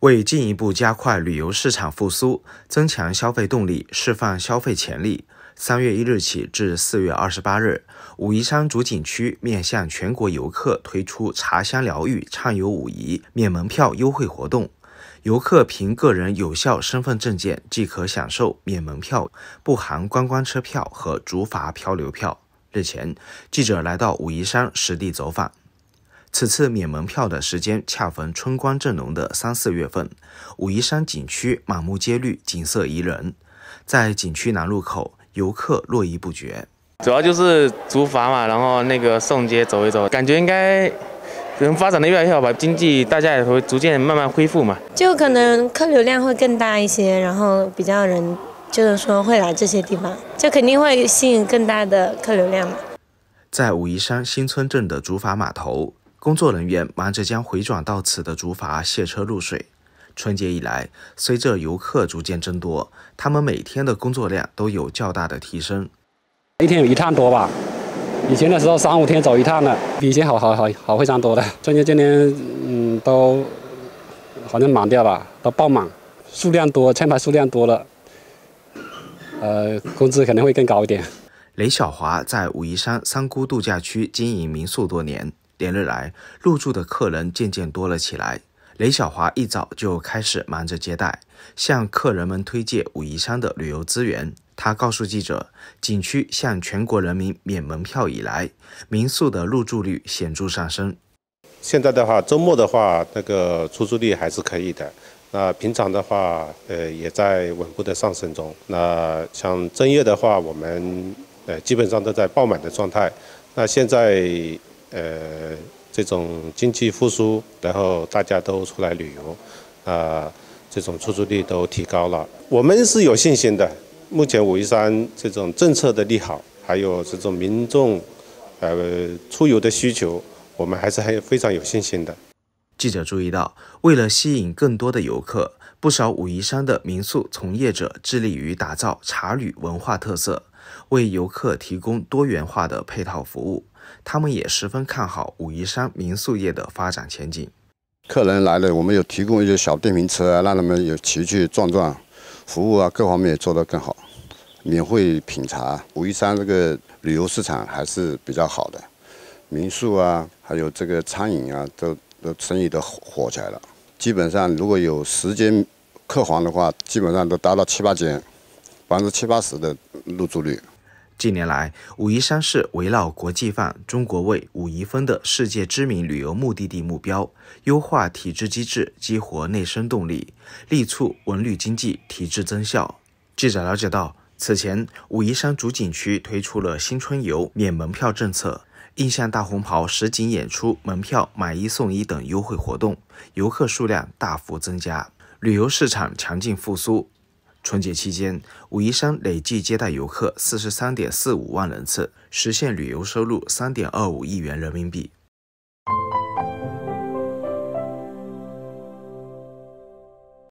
为进一步加快旅游市场复苏，增强消费动力，释放消费潜力，三月一日起至四月二十八日，武夷山主景区面向全国游客推出“茶香疗愈，畅游武夷”免门票优惠活动。游客凭个人有效身份证件即可享受免门票，不含观光车票和竹筏漂流票。日前，记者来到武夷山实地走访。此次免门票的时间恰逢春光正浓的三四月份，武夷山景区满目皆绿，景色宜人。在景区南路口，游客络绎不绝。主要就是竹筏嘛，然后那个送街走一走，感觉应该能发展的越来越好吧，经济大家也会逐渐慢慢恢复嘛，就可能客流量会更大一些，然后比较人就是说会来这些地方，就肯定会吸引更大的客流量嘛。在武夷山新村镇的竹筏码头。工作人员忙着将回转到此的竹筏卸车入水。春节以来，随着游客逐渐增多，他们每天的工作量都有较大的提升。一天有一趟多吧？以前的时候三五天走一趟的，比以前好好好好非常多。的春节今年嗯都好像满掉了，都爆满，数量多，签牌数量多了，呃，工资可能会更高一点。雷小华在武夷山三姑度假区经营民宿多年。连日来入住的客人渐渐多了起来，雷小华一早就开始忙着接待，向客人们推荐武夷山的旅游资源。他告诉记者，景区向全国人民免门票以来，民宿的入住率显著上升。现在的话，周末的话，那个出租率还是可以的。那平常的话，呃，也在稳步的上升中。那像正月的话，我们呃基本上都在爆满的状态。那现在。呃，这种经济复苏，然后大家都出来旅游，啊，这种出租率都提高了。我们是有信心的。目前武夷山这种政策的利好，还有这种民众，呃，出游的需求，我们还是还非常有信心的。记者注意到，为了吸引更多的游客，不少武夷山的民宿从业者致力于打造茶旅文化特色。为游客提供多元化的配套服务，他们也十分看好武夷山民宿业的发展前景。客人来了，我们有提供一些小电瓶车啊，让他们有骑去转转，服务啊各方面也做得更好。免费品茶，武夷山这个旅游市场还是比较好的，民宿啊，还有这个餐饮啊，都都生意都火火起来了。基本上如果有十间客房的话，基本上都达到七八间。百分之七八十的入住率。近年来，武夷山市围绕“国际范、中国味、武夷风”的世界知名旅游目的地目标，优化体制机制，激活内生动力，力促文旅经济提质增效。记者了解到，此前武夷山主景区推出了新春游免门票政策、印象大红袍实景演出门票买一送一等优惠活动，游客数量大幅增加，旅游市场强劲复苏。春节期间，武夷山累计接待游客四十三点四五万人次，实现旅游收入三点二五亿元人民币。